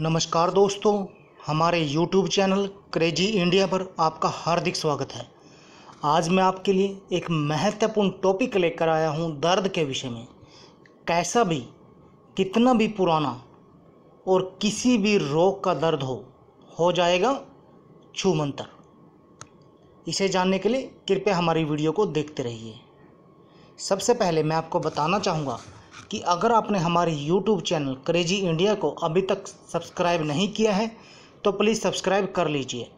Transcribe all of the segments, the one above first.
नमस्कार दोस्तों हमारे YouTube चैनल क्रेजी इंडिया पर आपका हार्दिक स्वागत है आज मैं आपके लिए एक महत्वपूर्ण टॉपिक लेकर आया हूँ दर्द के विषय में कैसा भी कितना भी पुराना और किसी भी रोग का दर्द हो हो जाएगा छू मंतर इसे जानने के लिए कृपया हमारी वीडियो को देखते रहिए सबसे पहले मैं आपको बताना चाहूँगा कि अगर आपने हमारे यूट्यूब चैनल क्रेजी इंडिया को अभी तक सब्सक्राइब नहीं किया है तो प्लीज़ सब्सक्राइब कर लीजिए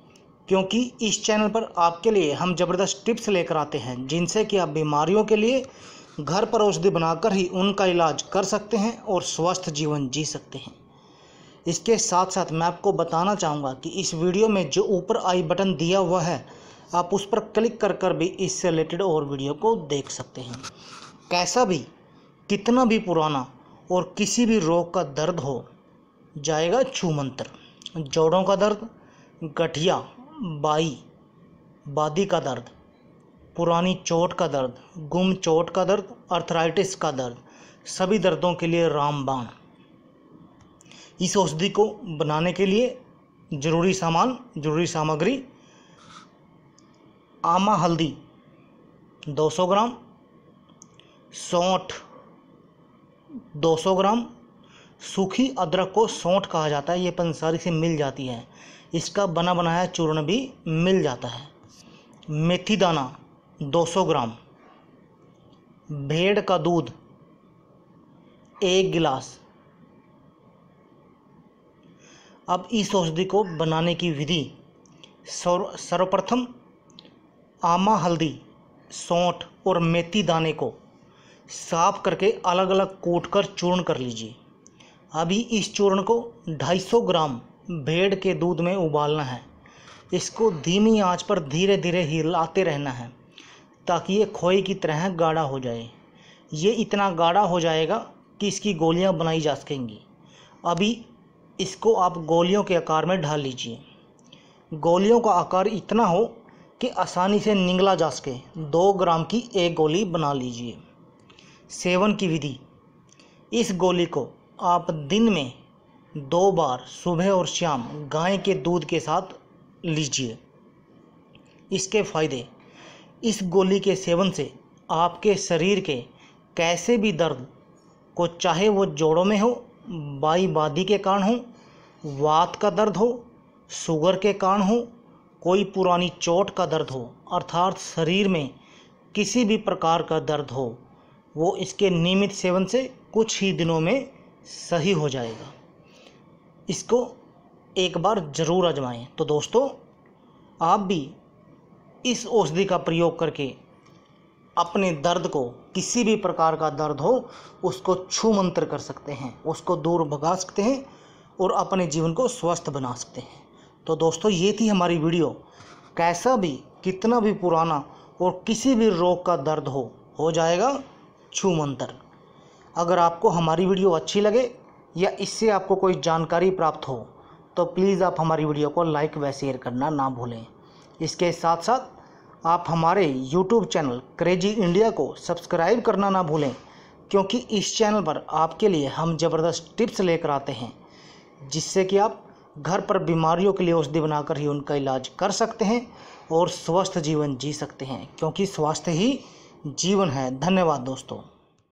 क्योंकि इस चैनल पर आपके लिए हम ज़बरदस्त टिप्स लेकर आते हैं जिनसे कि आप बीमारियों के लिए घर पर औषधि बनाकर ही उनका इलाज कर सकते हैं और स्वस्थ जीवन जी सकते हैं इसके साथ साथ मैं आपको बताना चाहूँगा कि इस वीडियो में जो ऊपर आई बटन दिया हुआ है आप उस पर क्लिक कर कर भी इससे रिलेटेड और वीडियो को देख सकते हैं कैसा भी कितना भी पुराना और किसी भी रोग का दर्द हो जाएगा छू मंत्र जोड़ों का दर्द गठिया बाई बादी का दर्द पुरानी चोट का दर्द गुम चोट का दर्द अर्थराइटिस का दर्द सभी दर्दों के लिए रामबाण इस औषधि को बनाने के लिए ज़रूरी सामान ज़रूरी सामग्री आमा हल्दी 200 ग्राम सौठ 200 ग्राम सूखी अदरक को सौंठ कहा जाता है ये पंसारी से मिल जाती है इसका बना बनाया चूर्ण भी मिल जाता है मेथी दाना 200 ग्राम भेड़ का दूध एक गिलास अब इस औषधि को बनाने की विधि सर्वप्रथम आमा हल्दी सौंठ और मेथी दाने को साफ करके अलग अलग कोट कर चूर्ण कर लीजिए अभी इस चूर्ण को 250 ग्राम भेड़ के दूध में उबालना है इसको धीमी आंच पर धीरे धीरे हिलाते रहना है ताकि ये खोए की तरह गाढ़ा हो जाए ये इतना गाढ़ा हो जाएगा कि इसकी गोलियां बनाई जा सकेंगी अभी इसको आप गोलियों के आकार में ढाल लीजिए गोलियों का आकार इतना हो कि आसानी से निगला जा सके दो ग्राम की एक गोली बना लीजिए सेवन की विधि इस गोली को आप दिन में दो बार सुबह और शाम गाय के दूध के साथ लीजिए इसके फायदे इस गोली के सेवन से आपके शरीर के कैसे भी दर्द को चाहे वो जोड़ों में हो बाई बादी के कारण हो वात का दर्द हो शुगर के कारण हो कोई पुरानी चोट का दर्द हो अर्थात शरीर में किसी भी प्रकार का दर्द हो वो इसके नियमित सेवन से कुछ ही दिनों में सही हो जाएगा इसको एक बार ज़रूर आजमाएं तो दोस्तों आप भी इस औषधि का प्रयोग करके अपने दर्द को किसी भी प्रकार का दर्द हो उसको छू मंत्र कर सकते हैं उसको दूर भगा सकते हैं और अपने जीवन को स्वस्थ बना सकते हैं तो दोस्तों ये थी हमारी वीडियो कैसा भी कितना भी पुराना और किसी भी रोग का दर्द हो हो जाएगा छू मंत्र अगर आपको हमारी वीडियो अच्छी लगे या इससे आपको कोई जानकारी प्राप्त हो तो प्लीज़ आप हमारी वीडियो को लाइक व शेयर करना ना भूलें इसके साथ साथ आप हमारे यूट्यूब चैनल क्रेजी इंडिया को सब्सक्राइब करना ना भूलें क्योंकि इस चैनल पर आपके लिए हम ज़बरदस्त टिप्स लेकर आते हैं जिससे कि आप घर पर बीमारियों के लिए औषधि बनाकर ही उनका इलाज कर सकते हैं और स्वस्थ जीवन जी सकते हैं क्योंकि स्वास्थ्य ही जीवन है धन्यवाद दोस्तों